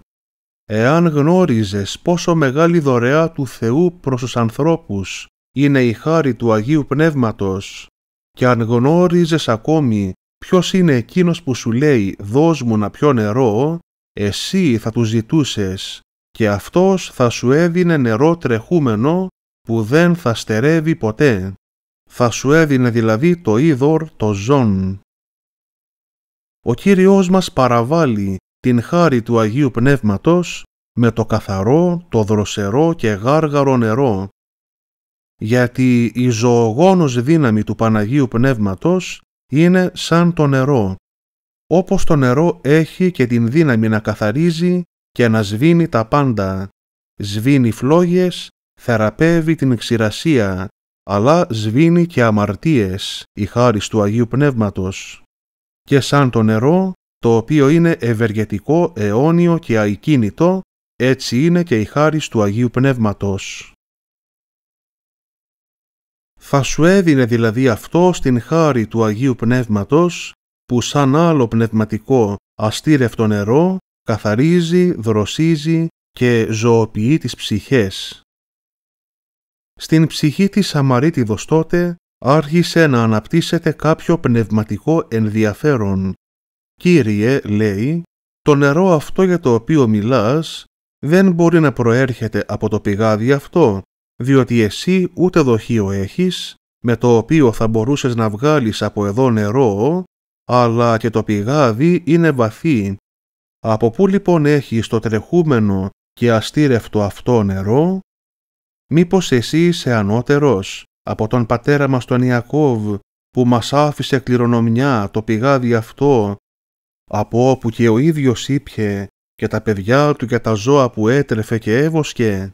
εάν γνώριζες πόσο μεγάλη δωρεά του Θεού προς τους ανθρώπους είναι η χάρη του Αγίου Πνεύματος και αν γνώριζες ακόμη ποιος είναι εκείνος που σου λέει «δώσ' μου να πιω νερό», εσύ θα του ζητούσες και αυτός θα σου έδινε νερό τρεχούμενο που δεν θα στερεύει ποτέ. Θα σου έδινε δηλαδή το είδωρ το ζών. Ο Κύριος μας παραβάλλει την χάρη του Αγίου Πνεύματος με το καθαρό, το δροσερό και γάργαρο νερό, γιατί η ζωογόνος δύναμη του Παναγίου Πνεύματος είναι σαν το νερό, όπως το νερό έχει και την δύναμη να καθαρίζει και να σβήνει τα πάντα, σβήνει φλόγες, θεραπεύει την ξηρασία, αλλά σβήνει και αμαρτίες, η χάρη του Αγίου Πνεύματος. Και σαν το νερό, το οποίο είναι ευεργετικό, αιώνιο και αικίνητο, έτσι είναι και η χάρις του Αγίου Πνεύματος. Θα σου έδινε δηλαδή αυτό στην χάρη του Αγίου Πνεύματος, που σαν άλλο πνευματικό αστήρευτο νερό καθαρίζει, δροσίζει και ζωοποιεί τις ψυχές. Στην ψυχή της Σαμαρίτιδος τότε άρχισε να αναπτύσσεται κάποιο πνευματικό ενδιαφέρον «Κύριε», λέει, «το νερό αυτό για το οποίο μιλάς δεν μπορεί να προέρχεται από το πηγάδι αυτό, διότι εσύ ούτε δοχείο έχεις, με το οποίο θα μπορούσες να βγάλεις από εδώ νερό, αλλά και το πηγάδι είναι βαθύ. Από πού λοιπόν έχεις το τρεχούμενο και αστήρευτο αυτό νερό, μήπως εσύ είσαι ανώτερος από τον πατέρα μας τον Ιακώβ που μας άφησε κληρονομιά το πηγάδι αυτό από όπου και ο ίδιος ήπιε και τα παιδιά του και τα ζώα που έτρεφε και έβοσκε.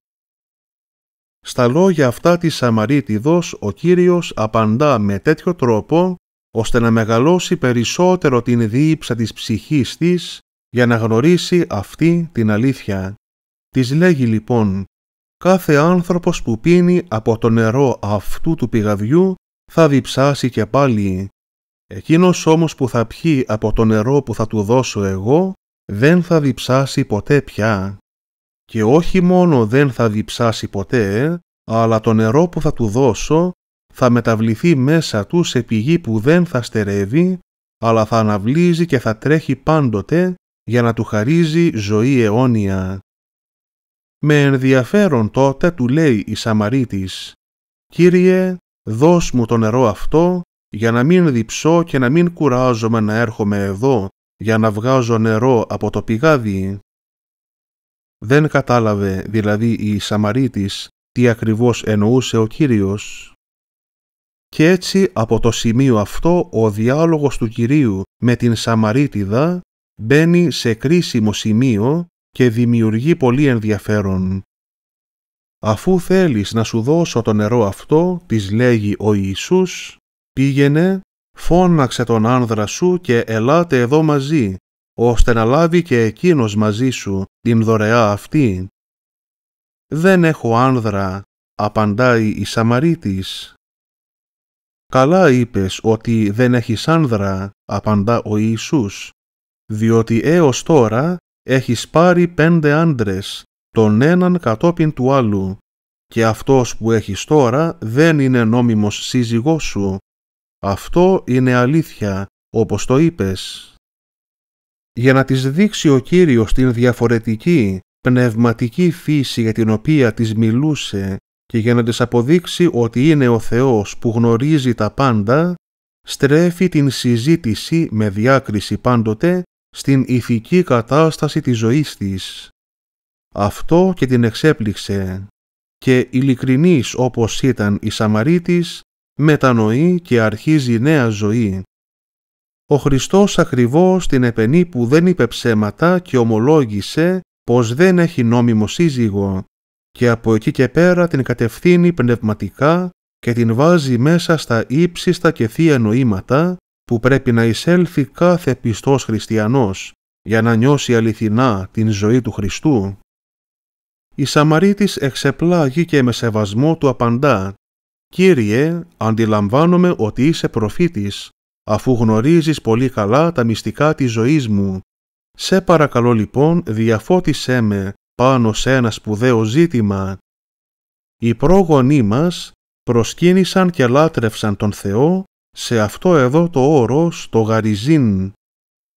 Στα λόγια αυτά της Σαμαρίτιδος ο Κύριος απαντά με τέτοιο τρόπο ώστε να μεγαλώσει περισσότερο την δίψα της ψυχής της για να γνωρίσει αυτή την αλήθεια. Της λέγει λοιπόν «Κάθε άνθρωπος που πίνει από το νερό αυτού του πηγαδιού θα διψάσει και πάλι, Εκείνος όμως που θα πιει από το νερό που θα του δώσω εγώ, δεν θα διψάσει ποτέ πια. Και όχι μόνο δεν θα διψάσει ποτέ, αλλά το νερό που θα του δώσω θα μεταβληθεί μέσα του σε πηγή που δεν θα στερεύει, αλλά θα αναβλύζει και θα τρέχει πάντοτε για να του χαρίζει ζωή αιώνια. Με ενδιαφέρον τότε του λέει η Σαμαρίτης «Κύριε, δώσ' μου το νερό αυτό για να μην διψώ και να μην κουράζομαι να έρχομαι εδώ για να βγάζω νερό από το πηγάδι. Δεν κατάλαβε δηλαδή η Σαμαρίτης τι ακριβώς εννοούσε ο Κύριος. Και έτσι από το σημείο αυτό ο διάλογος του Κυρίου με την Σαμαρίτιδα μπαίνει σε κρίσιμο σημείο και δημιουργεί πολύ ενδιαφέρον. «Αφού θέλεις να σου δώσω το νερό αυτό», της λέγει ο Ιησούς, Πήγαινε, φώναξε τον άνδρα σου και ελάτε εδώ μαζί, ώστε να λάβει και εκείνος μαζί σου την δωρεά αυτή. «Δεν έχω άνδρα», απαντάει η Σαμαρίτης. «Καλά είπες ότι δεν έχεις άνδρα», απαντά ο Ιησούς, «διότι έως τώρα έχεις πάρει πέντε άντρες, τον έναν κατόπιν του άλλου, και αυτός που έχεις τώρα δεν είναι νόμιμος σύζυγός σου, αυτό είναι αλήθεια, όπως το είπες. Για να τις δείξει ο Κύριος την διαφορετική, πνευματική φύση για την οποία τις μιλούσε και για να της αποδείξει ότι είναι ο Θεός που γνωρίζει τα πάντα, στρέφει την συζήτηση με διάκριση πάντοτε στην ηθική κατάσταση της ζωής της. Αυτό και την εξέπληξε. Και ειλικρινής όπως ήταν η Σαμαρίτης, μετανοεί και αρχίζει νέα ζωή. Ο Χριστός ακριβώς την επενεί που δεν είπε ψέματα και ομολόγησε πως δεν έχει νόμιμο σύζυγο και από εκεί και πέρα την κατευθύνει πνευματικά και την βάζει μέσα στα ύψιστα και θεία νοήματα που πρέπει να εισέλθει κάθε πιστός χριστιανός για να νιώσει αληθινά την ζωή του Χριστού. Η Σαμαρίτης εξεπλάγει και με σεβασμό του απαντά «Κύριε, αντιλαμβάνομαι ότι είσαι προφήτης, αφού γνωρίζεις πολύ καλά τα μυστικά της ζωής μου. Σε παρακαλώ λοιπόν διαφώτισέ με πάνω σε ένα σπουδαίο ζήτημα. Οι πρόγονοί μας προσκύνησαν και λάτρευσαν τον Θεό σε αυτό εδώ το όρο το Γαριζίν.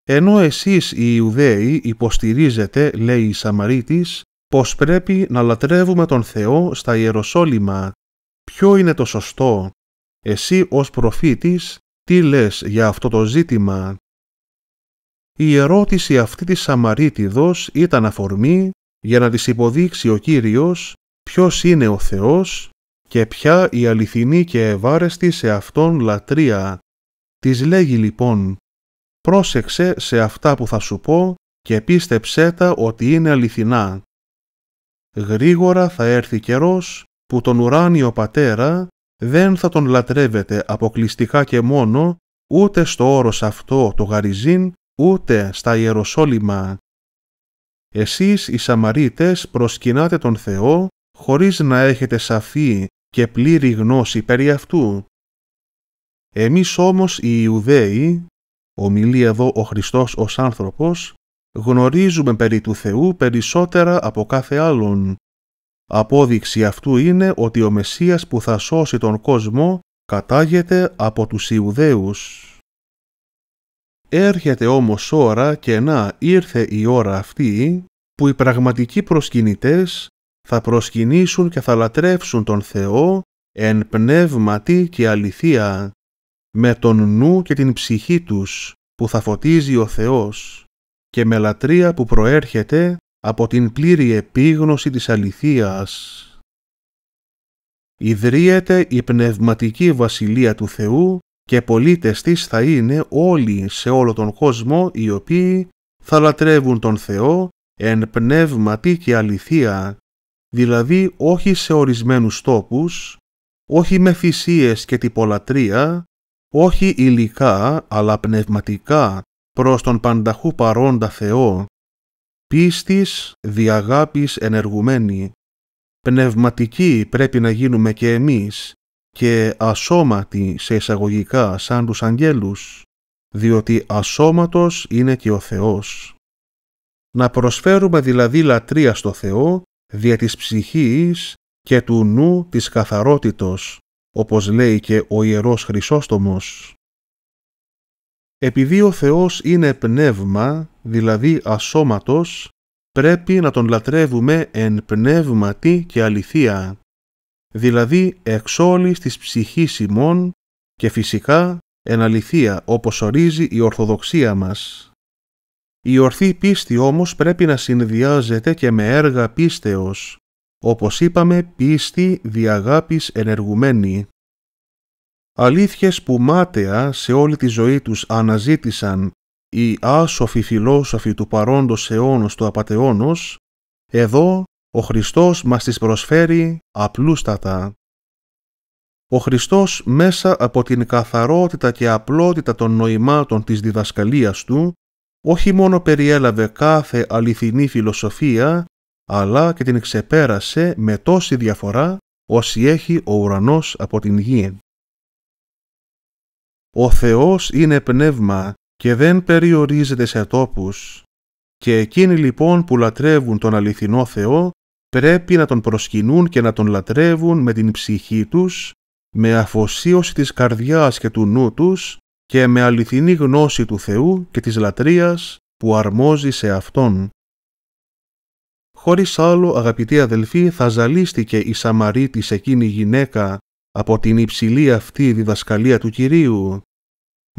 Ενώ εσείς οι Ιουδαίοι υποστηρίζετε, λέει η Σαμαρίτης, πως πρέπει να λατρεύουμε τον Θεό στα Ιεροσόλυμα ποιο είναι το σωστό. Εσύ ως προφήτης τι λες για αυτό το ζήτημα. Η ερώτηση αυτή της Σαμαρίτιδος ήταν αφορμή για να της υποδείξει ο Κύριος ποιος είναι ο Θεός και ποια η αληθινή και ευάρεστη σε Αυτόν λατρεία. Της λέγει λοιπόν «Πρόσεξε σε αυτά που θα σου πω και πίστεψέ τα ότι είναι αληθινά. Γρήγορα θα έρθει καιρός που τον ουράνιο πατέρα δεν θα τον λατρεύετε αποκλειστικά και μόνο ούτε στο όρος αυτό το Γαριζίν, ούτε στα Ιεροσόλυμα. Εσείς οι Σαμαρίτες προσκυνάτε τον Θεό χωρίς να έχετε σαφή και πλήρη γνώση περί αυτού. Εμείς όμως οι Ιουδαίοι, ομιλεί εδώ ο Χριστός ως άνθρωπος, γνωρίζουμε περί του Θεού περισσότερα από κάθε άλλον, Απόδειξη αυτού είναι ότι ο Μεσσίας που θα σώσει τον κόσμο κατάγεται από τους Ιουδαίους. Έρχεται όμως ώρα και να ήρθε η ώρα αυτή που οι πραγματικοί προσκυνητές θα προσκυνήσουν και θα λατρεύσουν τον Θεό εν πνεύματι και αληθεία, με τον νου και την ψυχή τους που θα φωτίζει ο Θεός και με λατρεία που προέρχεται από την πλήρη επίγνωση της αληθείας. Ιδρύεται η πνευματική βασιλεία του Θεού και πολίτες της θα είναι όλοι σε όλο τον κόσμο οι οποίοι θα λατρεύουν τον Θεό εν πνεύματι και αληθεία, δηλαδή όχι σε ορισμένους τόπους, όχι με θυσίες και τυπολατρεία, όχι υλικά αλλά πνευματικά προς τον πανταχού παρόντα Θεό πίστης διαγάπης ενεργουμένη. πνευματική πρέπει να γίνουμε και εμείς και ασώματοι σε εισαγωγικά σαν τους αγγέλους, διότι ασώματος είναι και ο Θεός. Να προσφέρουμε δηλαδή λατρεία στο Θεό δια της ψυχής και του νου της καθαρότητος, όπως λέει και ο Ιερός Χρυσόστομος. Επειδή ο Θεός είναι πνεύμα, δηλαδή ασώματος, πρέπει να τον λατρεύουμε εν πνεύματι και αληθεία, δηλαδή εξ όλης της ψυχής ημών και φυσικά εν αληθεία, όπως ορίζει η Ορθοδοξία μας. Η ορθή πίστη όμως πρέπει να συνδυάζεται και με έργα πίστεως, όπως είπαμε πίστη διαγάπης ενεργουμένη αλήθειες που μάταια σε όλη τη ζωή τους αναζήτησαν οι άσοφοι φιλόσοφοι του παρόντος αιώνος του απατεώνος, εδώ ο Χριστός μας τις προσφέρει απλούστατα. Ο Χριστός μέσα από την καθαρότητα και απλότητα των νοημάτων της διδασκαλίας Του, όχι μόνο περιέλαβε κάθε αληθινή φιλοσοφία, αλλά και την ξεπέρασε με τόση διαφορά όσοι έχει ο ουρανός από την γη. Ο Θεός είναι πνεύμα και δεν περιορίζεται σε τόπους και εκείνοι λοιπόν που λατρεύουν τον αληθινό Θεό πρέπει να τον προσκυνούν και να τον λατρεύουν με την ψυχή τους, με αφοσίωση της καρδιάς και του νου τους και με αληθινή γνώση του Θεού και της λατρείας που αρμόζει σε Αυτόν. Χωρίς άλλο, αγαπητοί αδελφοί, θα ζαλίστηκε η Σαμαρίτης εκείνη γυναίκα από την υψηλή αυτή διδασκαλία του Κυρίου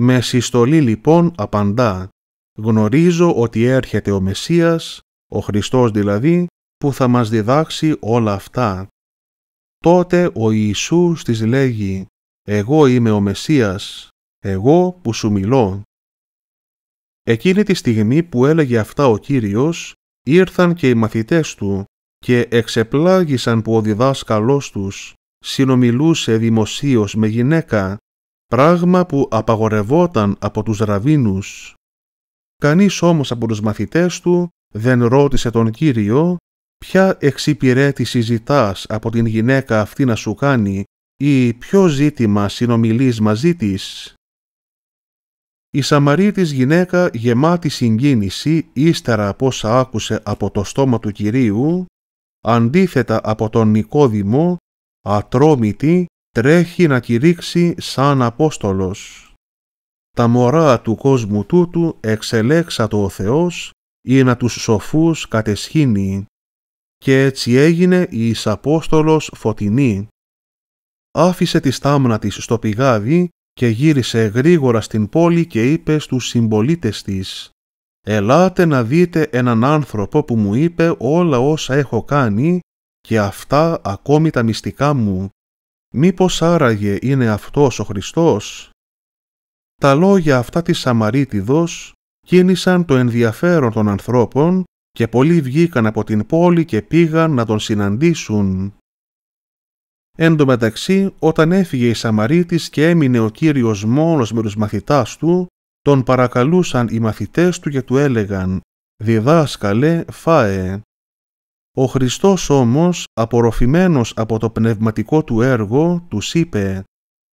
με συστολή λοιπόν απαντά «Γνωρίζω ότι έρχεται ο Μεσσίας, ο Χριστός δηλαδή, που θα μας διδάξει όλα αυτά». Τότε ο Ιησούς της λέγει «Εγώ είμαι ο Μεσσίας, εγώ που σου μιλώ». Εκείνη τη στιγμή που έλεγε αυτά ο Κύριος, ήρθαν και οι μαθητές του και εξεπλάγησαν που ο διδάσκαλός τους συνομιλούσε δημοσίως με γυναίκα πράγμα που απαγορευόταν από τους ραβίνους. Κανείς όμως από τους μαθητές του δεν ρώτησε τον Κύριο ποια εξυπηρέτηση ζητάς από την γυναίκα αυτή να σου κάνει ή ποιο ζήτημα συνομιλείς μαζί της. Η Σαμαρίτης γυναίκα γεμάτη συγκίνηση ύστερα από όσα άκουσε από το στόμα του Κυρίου, αντίθετα από τον Νικόδημο, ατρόμητη τρέχει να κηρύξει σαν Απόστολος. Τα μωρά του κόσμου τούτου εξελέξατο ο Θεός ή να τους σοφούς κατεσχύνει και έτσι έγινε η Απόστολος φωτεινή. Άφησε τη στάμνα της στο πηγάδι και γύρισε γρήγορα στην πόλη και είπε στους συμπολίτες της «Ελάτε να δείτε έναν άνθρωπο που μου είπε όλα όσα έχω κάνει και αυτά ακόμη τα μυστικά μου. Μήπως άραγε είναι αυτός ο Χριστός? Τα λόγια αυτά της Σαμαρίτιδος κίνησαν το ενδιαφέρον των ανθρώπων και πολλοί βγήκαν από την πόλη και πήγαν να τον συναντήσουν. Εν τω μεταξύ, όταν έφυγε η Σαμαρίτης και έμεινε ο Κύριος μόνος με τους μαθητάς του, τον παρακαλούσαν οι μαθητές του και του έλεγαν «Διδάσκαλε, φάε». Ο Χριστός όμως, απορροφημένος από το πνευματικό του έργο, τους είπε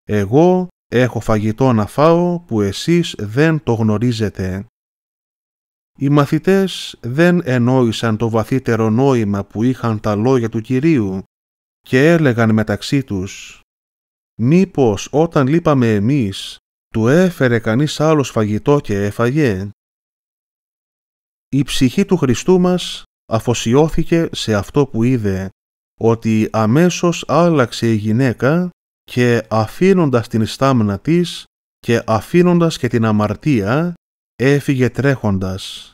«Εγώ έχω φαγητό να φάω που εσείς δεν το γνωρίζετε». Οι μαθητές δεν ενόησαν το βαθύτερο νόημα που είχαν τα λόγια του Κυρίου και έλεγαν μεταξύ τους «Μήπως όταν λείπαμε εμείς, του έφερε κανείς άλλος φαγητό και έφαγε» η ψυχή του Χριστού μας αφοσιώθηκε σε αυτό που είδε, ότι αμέσως άλλαξε η γυναίκα και αφήνοντας την στάμνα της και αφήνοντας και την αμαρτία, έφυγε τρέχοντας.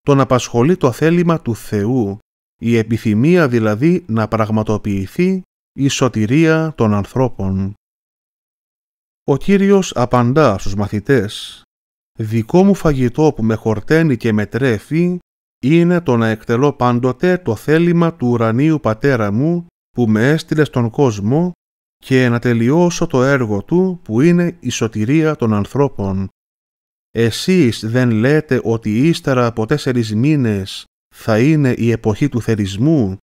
Τον απασχολεί το θέλημα του Θεού, η επιθυμία δηλαδή να πραγματοποιηθεί η σωτηρία των ανθρώπων. Ο Κύριος απαντά στους μαθητές «Δικό μου φαγητό που με χορταίνει και με τρέφει είναι το να εκτελώ πάντοτε το θέλημα του ουρανίου πατέρα μου που με έστειλε στον κόσμο και να τελειώσω το έργο του που είναι η σωτηρία των ανθρώπων. Εσείς δεν λέτε ότι ύστερα από τέσσερις μήνες θα είναι η εποχή του θερισμού.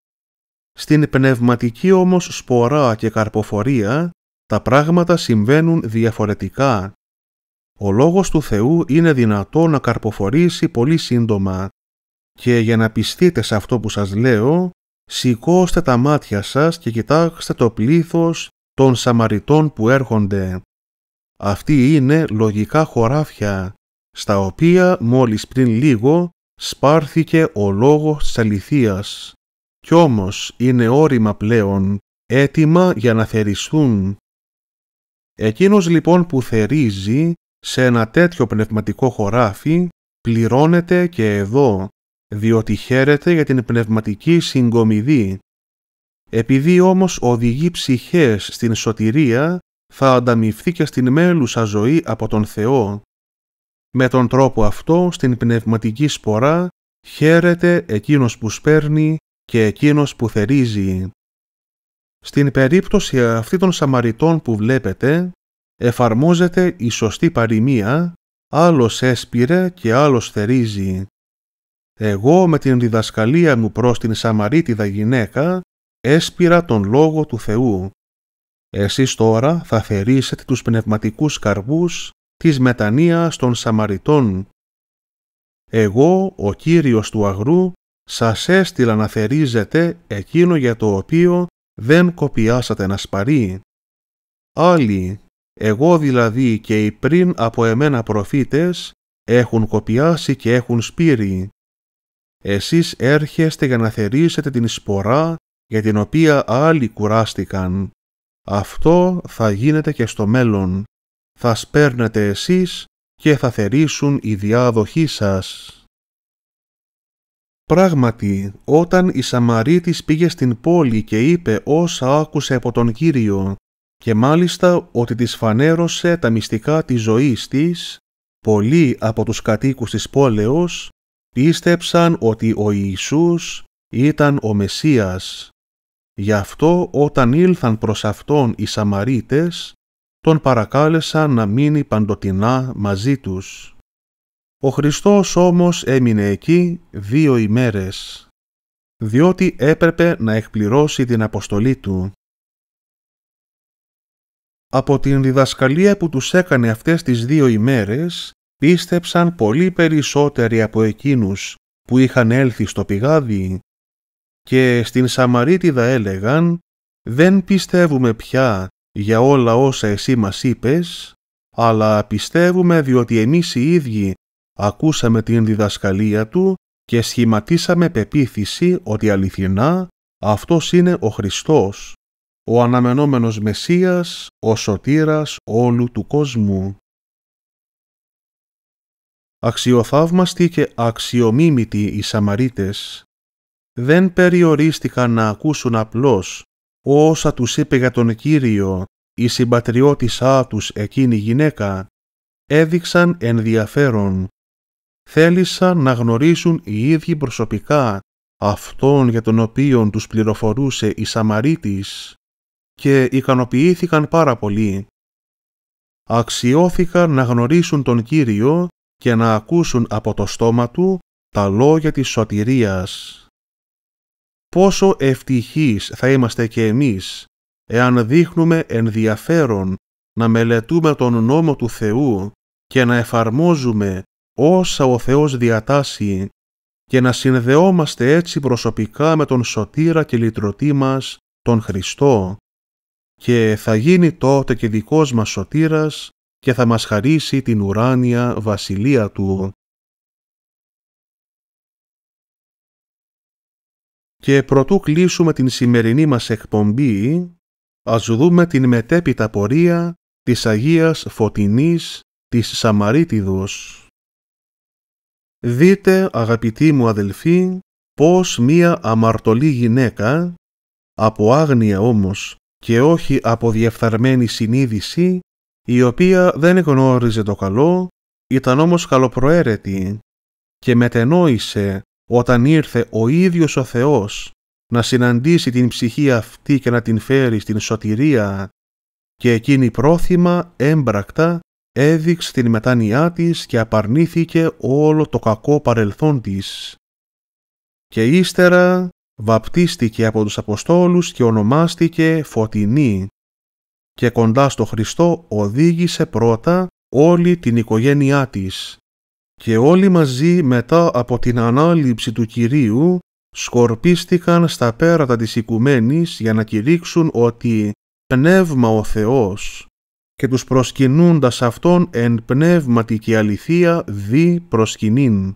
Στην πνευματική όμως σπορά και καρποφορία τα πράγματα συμβαίνουν διαφορετικά. Ο Λόγος του Θεού είναι δυνατό να καρποφορήσει πολύ σύντομα και για να πιστείτε σε αυτό που σας λέω, σηκώστε τα μάτια σας και κοιτάξτε το πλήθος των Σαμαριτών που έρχονται. Αυτοί είναι λογικά χωράφια, στα οποία μόλις πριν λίγο σπάρθηκε ο λόγος της αληθείας. Κι όμως είναι όριμα πλέον, έτοιμα για να θεριστούν. Εκείνος λοιπόν που θερίζει σε ένα τέτοιο πνευματικό χωράφι πληρώνεται και εδώ διότι χαίρεται για την πνευματική συγκομιδή. Επειδή όμως οδηγεί ψυχές στην σωτηρία, θα ανταμυφθεί και στην μέλουσα ζωή από τον Θεό. Με τον τρόπο αυτό, στην πνευματική σπορά, χαίρεται εκείνος που σπέρνει και εκείνος που θερίζει. Στην περίπτωση αυτή των Σαμαριτών που βλέπετε, εφαρμόζεται η σωστή παροιμία, άλλος έσπηρε και άλλος θερίζει. Εγώ με την διδασκαλία μου προς την Σαμαρίτιδα γυναίκα έσπηρα τον Λόγο του Θεού. Εσείς τώρα θα θερήσετε τους πνευματικούς καρπούς της μετανοίας των Σαμαριτών. Εγώ, ο Κύριος του Αγρού, σας έστειλα να θερίζετε εκείνο για το οποίο δεν κοπιάσατε να σπαρεί. Άλλοι, εγώ δηλαδή και οι πριν από εμένα προφήτες, έχουν κοπιάσει και έχουν σπείρει εσείς έρχεστε για να θερίσετε την σπορά για την οποία άλλοι κουράστηκαν. Αυτό θα γίνεται και στο μέλλον. Θα σπέρνετε εσείς και θα θερήσουν οι διάδοχοί σας. Πράγματι, όταν η Σαμαρίτης πήγε στην πόλη και είπε όσα άκουσε από τον Κύριο και μάλιστα ότι της φανέρωσε τα μυστικά της ζωής της, πολλοί από τους κατοίκους της πόλεως πίστεψαν ότι ο Ιησούς ήταν ο Μεσσίας. Γι' αυτό όταν ήλθαν προς Αυτόν οι Σαμαρίτες, τον παρακάλεσαν να μείνει παντοτινά μαζί τους. Ο Χριστός όμως έμεινε εκεί δύο ημέρες, διότι έπρεπε να εκπληρώσει την αποστολή του. Από την διδασκαλία που τους έκανε αυτές τις δύο ημέρες, πίστεψαν πολύ περισσότεροι από εκείνους που είχαν έλθει στο πηγάδι και στην Σαμαρίτιδα έλεγαν «Δεν πιστεύουμε πια για όλα όσα εσύ μας είπες, αλλά πιστεύουμε διότι εμείς οι ίδιοι ακούσαμε την διδασκαλία του και σχηματίσαμε πεποίθηση ότι αληθινά αυτός είναι ο Χριστός, ο αναμενόμενος Μεσσίας, ο Σωτήρας όλου του κόσμου αξιοθαύμαστοι και αξιομίμητοι οι Σαμαρίτες δεν περιορίστηκαν να ακούσουν απλώς όσα τους είπε για τον Κύριο η συμπατριώτησά τους εκείνη γυναίκα, έδειξαν ενδιαφέρον. Θέλησαν να γνωρίσουν οι ίδιοι προσωπικά αυτόν για τον οποίον τους πληροφορούσε η Σαμαρίτης και ικανοποιήθηκαν πάρα πολύ. Αξιώθηκαν να γνωρίσουν τον Κύριο και να ακούσουν από το στόμα του τα λόγια της σωτηρίας. Πόσο ευτυχείς θα είμαστε και εμείς, εάν δείχνουμε ενδιαφέρον να μελετούμε τον νόμο του Θεού και να εφαρμόζουμε όσα ο Θεός διατάσσει και να συνδεόμαστε έτσι προσωπικά με τον σωτήρα και λυτρωτή μας, τον Χριστό. Και θα γίνει τότε και δικός μας σωτήρας και θα μας χαρίσει την ουράνια βασιλεία Του. Και προτού κλείσουμε την σημερινή μας εκπομπή, ας δούμε την μετέπειτα πορεία της Αγίας Φωτεινής της Σαμαρίτιδος. Δείτε, αγαπητοί μου αδελφοί, πώς μία αμαρτωλή γυναίκα, από άγνοια όμως και όχι από διεφθαρμένη συνείδηση, η οποία δεν γνώριζε το καλό, ήταν όμως καλοπροαίρετη και μετενόησε όταν ήρθε ο ίδιος ο Θεός να συναντήσει την ψυχή αυτή και να την φέρει στην σωτηρία και εκείνη πρόθυμα έμπρακτα έδειξε την μετάνοιά της και απαρνήθηκε όλο το κακό παρελθόν της. Και ύστερα βαπτίστηκε από τους Αποστόλους και ονομάστηκε Φωτεινή και κοντά στο Χριστό οδήγησε πρώτα όλη την οικογένειά της και όλοι μαζί μετά από την ανάληψη του Κυρίου σκορπίστηκαν στα πέρατα της οικουμένης για να κηρύξουν ότι «Πνεύμα ο Θεός» και τους προσκυνούντας Αυτόν εν πνεύματι και αληθεία δι προσκυνήν.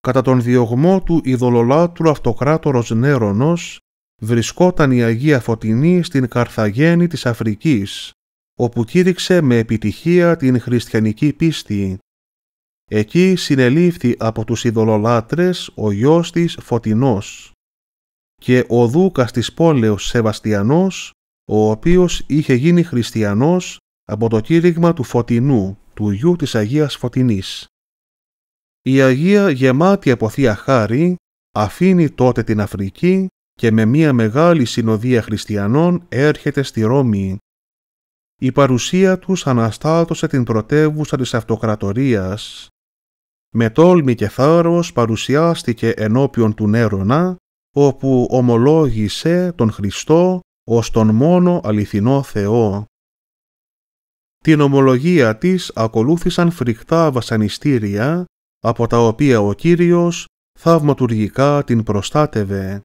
Κατά τον διωγμό του ειδωλολάτρου αυτοκράτορος Νέρονος, βρισκόταν η Αγία Φωτεινή στην Καρθαγένη της Αφρικής, όπου κήρυξε με επιτυχία την χριστιανική πίστη. Εκεί συνελήφθη από τους ειδωλολάτρες ο γιος της Φωτεινός και ο δούκας της πόλεως Σεβαστιανός, ο οποίος είχε γίνει χριστιανός από το κήρυγμα του Φωτεινού, του γιου της Αγίας Φωτεινής. Η Αγία γεμάτη από Θεία Χάρη αφήνει τότε την Αφρική και με μία μεγάλη συνοδεία χριστιανών έρχεται στη Ρώμη. Η παρουσία τους αναστάτωσε την πρωτεύουσα της αυτοκρατορίας. Με τόλμη και θάρρος παρουσιάστηκε ενώπιον του Νέρονα, όπου ομολόγησε τον Χριστό ως τον μόνο αληθινό Θεό. Την ομολογία της ακολούθησαν φρικτά βασανιστήρια, από τα οποία ο Κύριος θαυματουργικά την προστάτευε.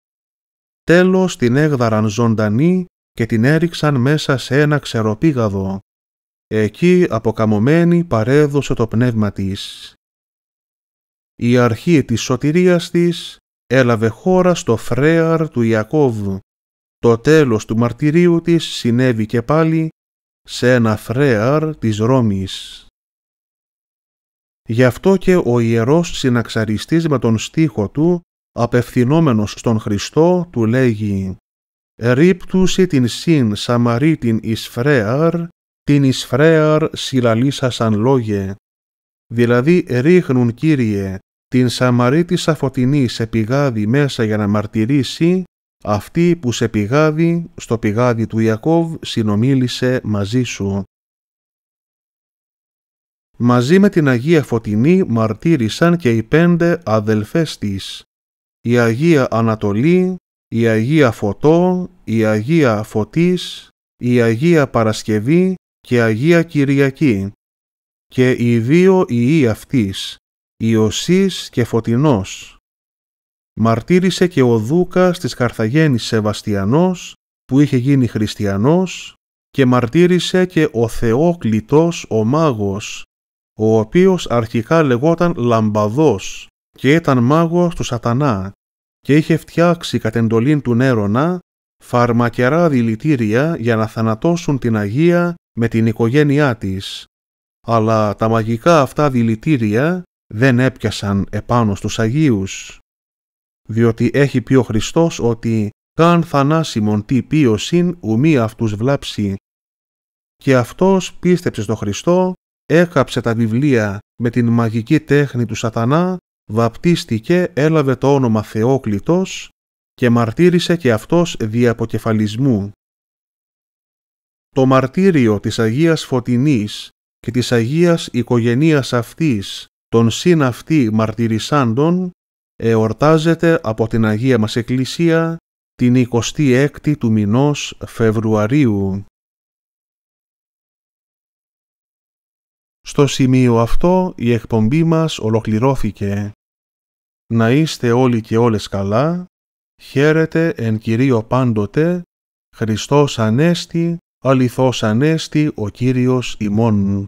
Τέλος την έγδαραν ζωντανή και την έριξαν μέσα σε ένα ξεροπήγαδο. Εκεί αποκαμωμένη παρέδωσε το πνεύμα της. Η αρχή της σωτηρίας της έλαβε χώρα στο φρέαρ του Ιακώβ. Το τέλος του μαρτυρίου της συνέβη και πάλι σε ένα φρέαρ της Ρώμης. Γι' αυτό και ο ιερός συναξαριστής με τον στίχο του απευθυνόμενος στον Χριστό, του λέγει «Ρίπτουσι την συν Σαμαρίτην Ισφρέαρ, την Ισφρέαρ συλλαλήσασαν λόγε». Δηλαδή ρίχνουν, Κύριε, την Σαμαρίτησα φωτεινή σε πηγάδι μέσα για να μαρτυρήσει, αυτή που σε πηγάδι, στο πηγάδι του Ιακώβ, συνομίλησε μαζί σου. Μαζί με την Αγία Φωτεινή μαρτύρησαν και οι πέντε αδελφές της, η Αγία Ανατολή, η Αγία Φωτό, η Αγία Φωτής, η Αγία Παρασκευή και Αγία Κυριακή. Και οι δύο ιοί αυτής, Ιωσής και Φωτεινός. Μαρτύρησε και ο Δούκας της Καρθαγένης Σεβαστιανός, που είχε γίνει χριστιανός, και μαρτύρησε και ο Θεόκλητος ο μάγος, ο οποίος αρχικά λεγόταν Λαμπαδός, και ήταν μάγος του σατανά και είχε φτιάξει κατ' εντολήν του Νέρονα φαρμακερά δηλητήρια για να θανατώσουν την Αγία με την οικογένειά της. Αλλά τα μαγικά αυτά δηλητήρια δεν έπιασαν επάνω στους Αγίους. Διότι έχει πει ο Χριστός ότι «καν θανάσιμον τι πίωσιν ουμή αυτούς βλάψει». Και αυτός πίστεψε στον Χριστό, έκαψε τα βιβλία με την μαγική τέχνη του σατανά βαπτίστηκε, έλαβε το όνομα Θεόκλητος και μαρτύρησε και αυτός διαποκεφαλισμού. Το μαρτύριο της Αγίας Φωτεινής και της Αγίας Οικογενείας αυτής, των συν αυτή μαρτυρισάντων, εορτάζεται από την Αγία μας Εκκλησία την 26η του μηνός Φεβρουαρίου. Στο σημείο αυτό η εκπομπή μας ολοκληρώθηκε να είστε όλοι και όλες καλά, χαίρετε εν Κυρίω πάντοτε, Χριστός Ανέστη, αληθώς Ανέστη ο Κύριος ημών.